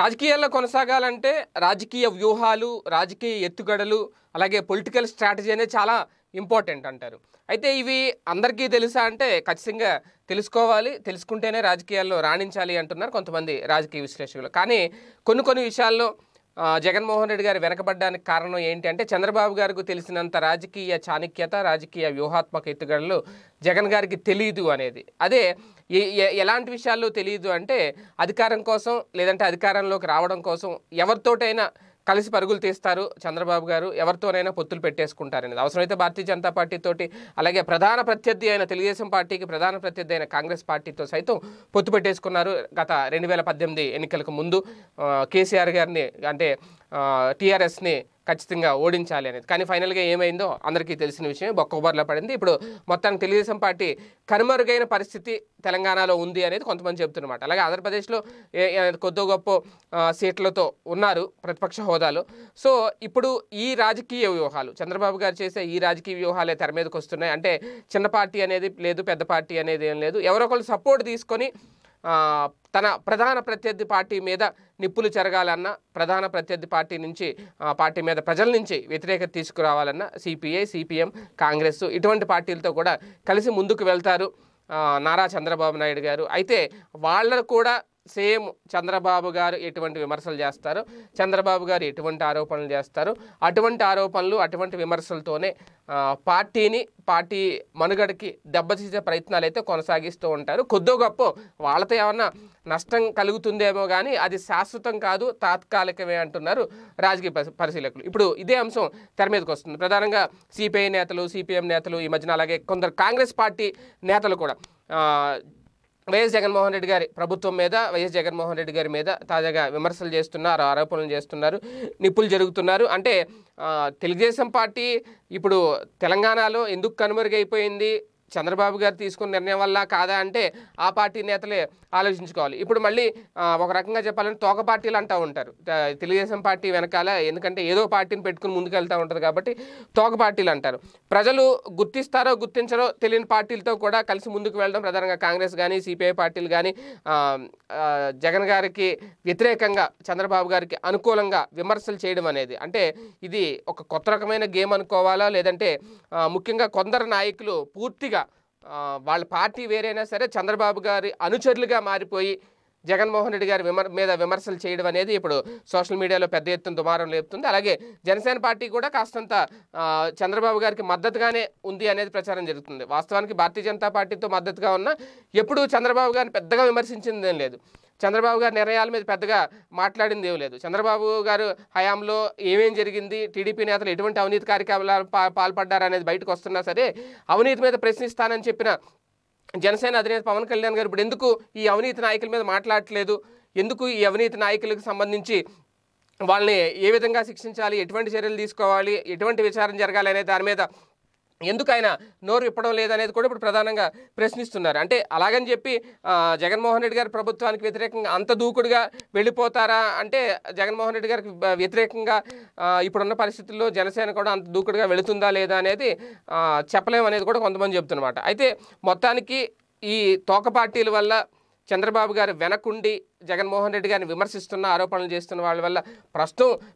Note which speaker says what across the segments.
Speaker 1: రాజకీయాల్లో కొనసాగాలంటే రాజకీయ వ్యూహాలు రాజకీయ ఎత్తుగడలు అలాగే పొలిటికల్ స్ట్రాటజీ అనేది చాలా ఇంపార్టెంట్ అంటారు అయితే ఇవి అందరికీ తెలుసా అంటే ఖచ్చితంగా తెలుసుకోవాలి తెలుసుకుంటేనే రాజకీయాల్లో రాణించాలి అంటున్నారు కొంతమంది రాజకీయ విశ్లేషకులు కానీ కొన్ని కొన్ని విషయాల్లో జగన్మోహన్ రెడ్డి గారు వెనకబడ్డానికి కారణం ఏంటి అంటే చంద్రబాబు గారికి తెలిసినంత రాజకీయ చాణక్యత రాజకీయ వ్యూహాత్మక ఎత్తుగడలు జగన్ గారికి తెలియదు అనేది అదే ఎలాంటి విషయాల్లో తెలియదు అంటే అధికారం కోసం లేదంటే అధికారంలోకి రావడం కోసం ఎవరితోటైనా కలిసి పరుగులు తీస్తారు చంద్రబాబు గారు ఎవరితోనైనా పొత్తులు పెట్టేసుకుంటారనేది అవసరమైతే భారతీయ జనతా పార్టీతోటి అలాగే ప్రధాన ప్రత్యర్థి అయిన తెలుగుదేశం పార్టీకి ప్రధాన ప్రత్యర్థి అయిన కాంగ్రెస్ పార్టీతో సైతం పొత్తు పెట్టేసుకున్నారు గత రెండు వేల పద్దెనిమిది ఎన్నికలకు ముందు కేసీఆర్ గారిని అంటే టీఆర్ఎస్ని ఖచ్చితంగా ఓడించాలి అనేది కానీ ఫైనల్గా ఏమైందో అందరికీ తెలిసిన విషయం బొక్కబర్లో పడింది ఇప్పుడు మొత్తానికి తెలుగుదేశం పార్టీ కనుమరుగైన పరిస్థితి తెలంగాణలో ఉంది అనేది కొంతమంది చెబుతున్నమాట అలాగే ఆంధ్రప్రదేశ్లో కొద్ది గొప్ప సీట్లతో ఉన్నారు ప్రతిపక్ష హోదాలో సో ఇప్పుడు ఈ రాజకీయ వ్యూహాలు చంద్రబాబు గారు చేసే ఈ రాజకీయ వ్యూహాలే తెర మీదకి వస్తున్నాయి అంటే చిన్న పార్టీ అనేది లేదు పెద్ద పార్టీ అనేది ఏం లేదు ఎవరో ఒకళ్ళు సపోర్ట్ తీసుకొని తన ప్రధాన ప్రత్యర్థి పార్టీ మీద నిప్పులు జరగాలన్న ప్రధాన ప్రత్యర్థి పార్టీ నుంచి పార్టీ మీద ప్రజల నుంచి వ్యతిరేకత తీసుకురావాలన్న సిపిఐ సిపిఎం కాంగ్రెస్ ఇటువంటి పార్టీలతో కూడా కలిసి ముందుకు వెళ్తారు నారా చంద్రబాబు నాయుడు గారు అయితే వాళ్ళకు కూడా సేమ్ చంద్రబాబు గారు ఎటువంటి విమర్శలు చేస్తారు చంద్రబాబు గారు ఎటువంటి ఆరోపణలు చేస్తారు అటువంటి ఆరోపణలు అటువంటి విమర్శలతోనే పార్టీని పార్టీ మనుగడకి దెబ్బతీసే ప్రయత్నాలు అయితే కొనసాగిస్తూ ఉంటారు కొద్దో గొప్ప వాళ్ళతో ఏమన్నా నష్టం కలుగుతుందేమో కానీ అది శాశ్వతం కాదు తాత్కాలికమే అంటున్నారు రాజకీయ పరిశీలకులు ఇప్పుడు ఇదే అంశం తెర మీదకి వస్తుంది ప్రధానంగా సిపిఐ నేతలు సిపిఎం నేతలు ఈ మధ్యన అలాగే కొందరు కాంగ్రెస్ పార్టీ నేతలు కూడా వైఎస్ జగన్మోహన్ రెడ్డి గారి ప్రభుత్వం మీద వైఎస్ జగన్మోహన్ రెడ్డి గారి మీద తాజాగా విమర్శలు చేస్తున్నారు ఆరోపణలు చేస్తున్నారు నిప్పులు జరుగుతున్నారు అంటే తెలుగుదేశం పార్టీ ఇప్పుడు తెలంగాణలో ఎందుకు కనుమరుగైపోయింది చంద్రబాబు గారు తీసుకున్న నిర్ణయం వల్ల కాదా అంటే ఆ పార్టీ నేతలే ఆలోచించుకోవాలి ఇప్పుడు మళ్ళీ ఒక రకంగా చెప్పాలంటే తోక పార్టీలు అంటూ ఉంటారు తెలుగుదేశం పార్టీ వెనకాల ఎందుకంటే ఏదో పార్టీని పెట్టుకుని ముందుకెళ్తూ ఉంటుంది కాబట్టి తోక పార్టీలు అంటారు ప్రజలు గుర్తిస్తారో గుర్తించరో తెలియని పార్టీలతో కూడా కలిసి ముందుకు వెళ్ళడం ప్రధానంగా కాంగ్రెస్ కానీ సిపిఐ పార్టీలు కానీ జగన్ గారికి వ్యతిరేకంగా చంద్రబాబు గారికి అనుకూలంగా విమర్శలు చేయడం అనేది అంటే ఇది ఒక కొత్త రకమైన గేమ్ అనుకోవాలా లేదంటే ముఖ్యంగా కొందరు నాయకులు పూర్తిగా వాళ్ళ పార్టీ వేరైనా సరే చంద్రబాబు గారి అనుచరులుగా మారిపోయి జగన్మోహన్ రెడ్డి గారి విమర్ మీద విమర్శలు చేయడం అనేది ఇప్పుడు సోషల్ మీడియాలో పెద్ద ఎత్తున దుమారం లేపుతుంది అలాగే జనసేన పార్టీ కూడా కాస్తంత చంద్రబాబు గారికి మద్దతుగానే ఉంది అనేది ప్రచారం జరుగుతుంది వాస్తవానికి భారతీయ జనతా పార్టీతో మద్దతుగా ఉన్న ఎప్పుడూ చంద్రబాబు గారిని పెద్దగా విమర్శించిందేం లేదు చంద్రబాబు గారి నిర్ణయాల మీద పెద్దగా మాట్లాడింది ఏం లేదు చంద్రబాబు గారు హయాంలో ఏమేం జరిగింది టీడీపీ నేతలు ఎటువంటి అవినీతి కార్యక్రమాలు పాల్పడ్డారనేది బయటకు వస్తున్నా సరే అవినీతి మీద ప్రశ్నిస్తానని చెప్పిన జనసేన అధినేత పవన్ కళ్యాణ్ గారు ఇప్పుడు ఎందుకు ఈ అవినీతి నాయకుల మీద మాట్లాడట్లేదు ఎందుకు ఈ అవినీతి నాయకులకు సంబంధించి వాళ్ళని ఏ విధంగా శిక్షించాలి ఎటువంటి చర్యలు తీసుకోవాలి ఎటువంటి విచారం జరగాలి అనే దాని మీద ఎందుకు ఆయన నోరు ఇప్పడం లేదనేది కూడా ఇప్పుడు ప్రధానంగా ప్రశ్నిస్తున్నారు అంటే అలాగని చెప్పి జగన్మోహన్ రెడ్డి గారి ప్రభుత్వానికి వ్యతిరేకంగా అంత దూకుడుగా వెళ్ళిపోతారా అంటే జగన్మోహన్ రెడ్డి గారికి వ్యతిరేకంగా ఇప్పుడున్న పరిస్థితుల్లో జనసేన కూడా అంత దూకుడుగా వెళుతుందా లేదా అనేది చెప్పలేము అనేది కూడా కొంతమంది చెప్తున్నమాట అయితే మొత్తానికి ఈ తోక పార్టీల వల్ల చంద్రబాబు గారు వెనకుండి జగన్మోహన్ రెడ్డి గారిని విమర్శిస్తున్న ఆరోపణలు చేస్తున్న వాళ్ళ వల్ల ప్రస్తుతం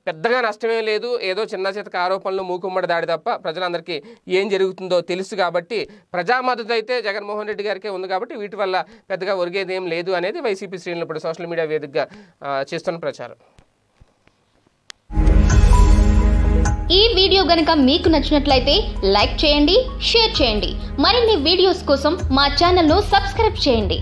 Speaker 1: పెద్దగా నష్టమే లేదు ఏదో చిన్న చితక ఆరోపణలు మూకుమ్మడి దాడి తప్ప ప్రజలందరికీ ఏం జరుగుతుందో తెలుసు కాబట్టి ప్రజా మద్దతు అయితే జగన్మోహన్ రెడ్డి గారికే ఉంది కాబట్టి వీటి వల్ల పెద్దగా ఒరిగేది ఏం లేదు అనేది వైసీపీ శ్రేణులు ఇప్పుడు సోషల్ మీడియా వేదికగా చేస్తున్న ప్రచారం ఈ వీడియో గనక మీకు నచ్చినట్లయితే లైక్ చేయండి షేర్ చేయండి మరిన్ని వీడియోస్ కోసం మా ఛానల్ను సబ్స్క్రైబ్ చేయండి